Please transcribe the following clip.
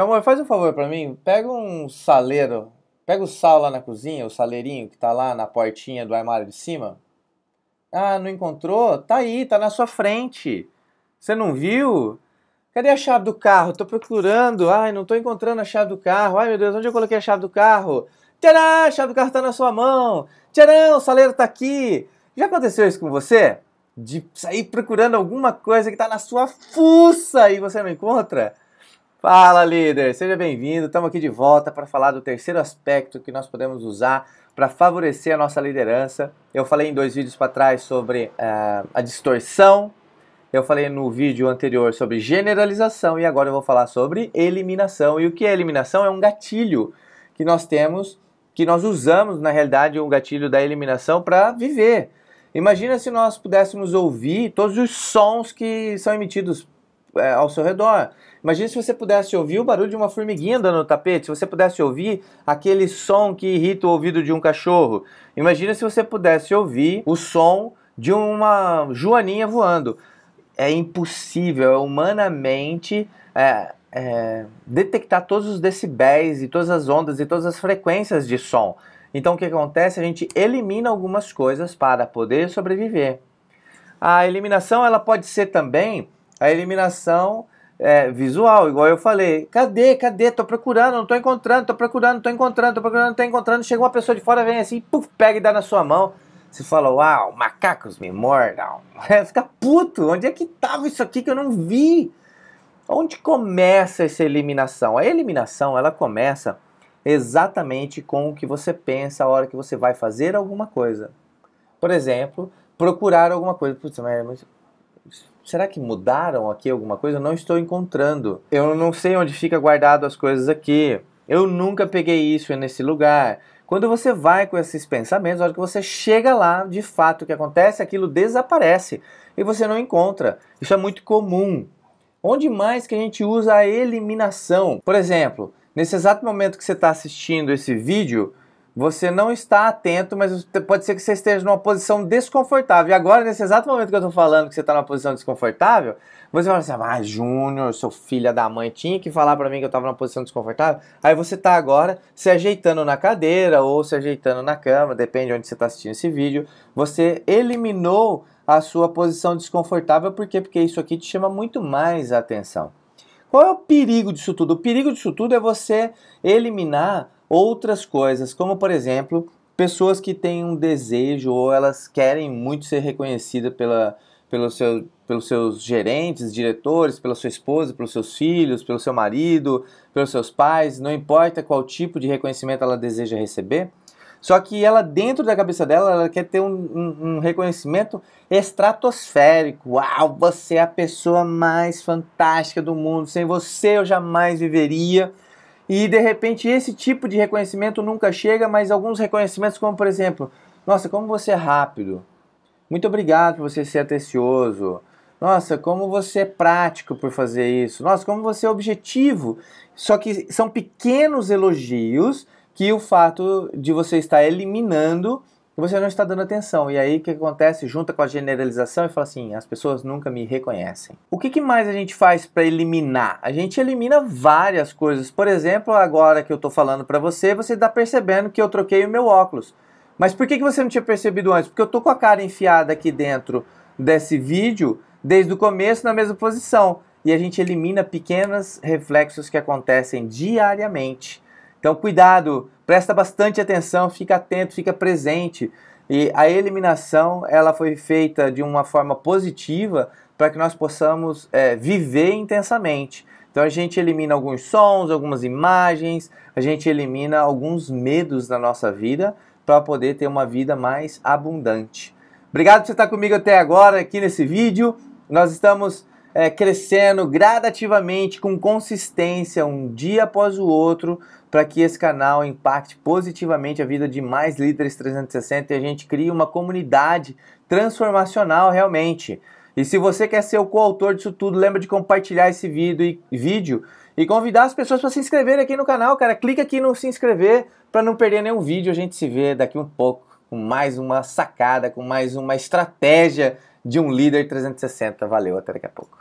Meu amor, faz um favor para mim, pega um saleiro, pega o sal lá na cozinha, o saleirinho que tá lá na portinha do armário de cima. Ah, não encontrou? Tá aí, tá na sua frente. Você não viu? Cadê a chave do carro? Tô procurando. Ai, não tô encontrando a chave do carro. Ai, meu Deus, onde eu coloquei a chave do carro? Tcharam, a chave do carro tá na sua mão. Tcharam, o saleiro tá aqui. Já aconteceu isso com você? De sair procurando alguma coisa que tá na sua fuça e você não encontra? Fala líder, seja bem-vindo. Estamos aqui de volta para falar do terceiro aspecto que nós podemos usar para favorecer a nossa liderança. Eu falei em dois vídeos para trás sobre uh, a distorção, eu falei no vídeo anterior sobre generalização e agora eu vou falar sobre eliminação. E o que é eliminação? É um gatilho que nós temos, que nós usamos na realidade, um gatilho da eliminação para viver. Imagina se nós pudéssemos ouvir todos os sons que são emitidos é, ao seu redor. Imagine se você pudesse ouvir o barulho de uma formiguinha andando no tapete, se você pudesse ouvir aquele som que irrita o ouvido de um cachorro. Imagina se você pudesse ouvir o som de uma joaninha voando. É impossível, é humanamente é, é, detectar todos os decibéis e todas as ondas e todas as frequências de som. Então o que acontece? A gente elimina algumas coisas para poder sobreviver. A eliminação ela pode ser também a eliminação é, visual, igual eu falei. Cadê? Cadê? Tô procurando, não tô encontrando, tô procurando, tô encontrando, tô procurando, tô encontrando. Chega uma pessoa de fora, vem assim, puf, pega e dá na sua mão. Você fala, uau, macacos me mordam. Fica puto, onde é que tava isso aqui que eu não vi? Onde começa essa eliminação? A eliminação, ela começa exatamente com o que você pensa a hora que você vai fazer alguma coisa. Por exemplo, procurar alguma coisa. Putz, mas será que mudaram aqui alguma coisa? não estou encontrando. Eu não sei onde fica guardado as coisas aqui. Eu nunca peguei isso nesse lugar. Quando você vai com esses pensamentos, a hora que você chega lá, de fato, o que acontece, aquilo desaparece e você não encontra. Isso é muito comum. Onde mais que a gente usa a eliminação? Por exemplo, nesse exato momento que você está assistindo esse vídeo, você não está atento, mas pode ser que você esteja numa posição desconfortável. E agora, nesse exato momento que eu estou falando que você está numa posição desconfortável, você fala assim: ah, Júnior, seu filho da mãe, tinha que falar para mim que eu estava numa posição desconfortável. Aí você está agora se ajeitando na cadeira ou se ajeitando na cama, depende de onde você está assistindo esse vídeo. Você eliminou a sua posição desconfortável, por quê? Porque isso aqui te chama muito mais atenção. Qual é o perigo disso tudo? O perigo disso tudo é você eliminar outras coisas, como por exemplo, pessoas que têm um desejo ou elas querem muito ser reconhecidas pela, pelo seu, pelos seus gerentes, diretores, pela sua esposa, pelos seus filhos, pelo seu marido, pelos seus pais, não importa qual tipo de reconhecimento ela deseja receber. Só que ela, dentro da cabeça dela, ela quer ter um, um, um reconhecimento estratosférico. Uau, você é a pessoa mais fantástica do mundo. Sem você eu jamais viveria. E de repente esse tipo de reconhecimento nunca chega, mas alguns reconhecimentos, como por exemplo, nossa, como você é rápido. Muito obrigado por você ser atencioso. Nossa, como você é prático por fazer isso. Nossa, como você é objetivo. Só que são pequenos elogios que o fato de você estar eliminando você não está dando atenção. E aí o que acontece? Junta com a generalização e fala assim: as pessoas nunca me reconhecem. O que, que mais a gente faz para eliminar? A gente elimina várias coisas. Por exemplo, agora que eu estou falando para você, você está percebendo que eu troquei o meu óculos. Mas por que, que você não tinha percebido antes? Porque eu estou com a cara enfiada aqui dentro desse vídeo desde o começo na mesma posição. E a gente elimina pequenos reflexos que acontecem diariamente então, cuidado, presta bastante atenção, fica atento, fica presente. E a eliminação ela foi feita de uma forma positiva para que nós possamos é, viver intensamente. Então a gente elimina alguns sons, algumas imagens, a gente elimina alguns medos da nossa vida para poder ter uma vida mais abundante. Obrigado por você estar comigo até agora aqui nesse vídeo. Nós estamos é, crescendo gradativamente, com consistência, um dia após o outro, para que esse canal impacte positivamente a vida de mais líderes 360 e a gente crie uma comunidade transformacional realmente. E se você quer ser o coautor disso tudo, lembra de compartilhar esse vídeo e, vídeo e convidar as pessoas para se inscreverem aqui no canal, cara. Clica aqui no se inscrever para não perder nenhum vídeo. A gente se vê daqui um pouco com mais uma sacada, com mais uma estratégia de um líder 360. Valeu, até daqui a pouco.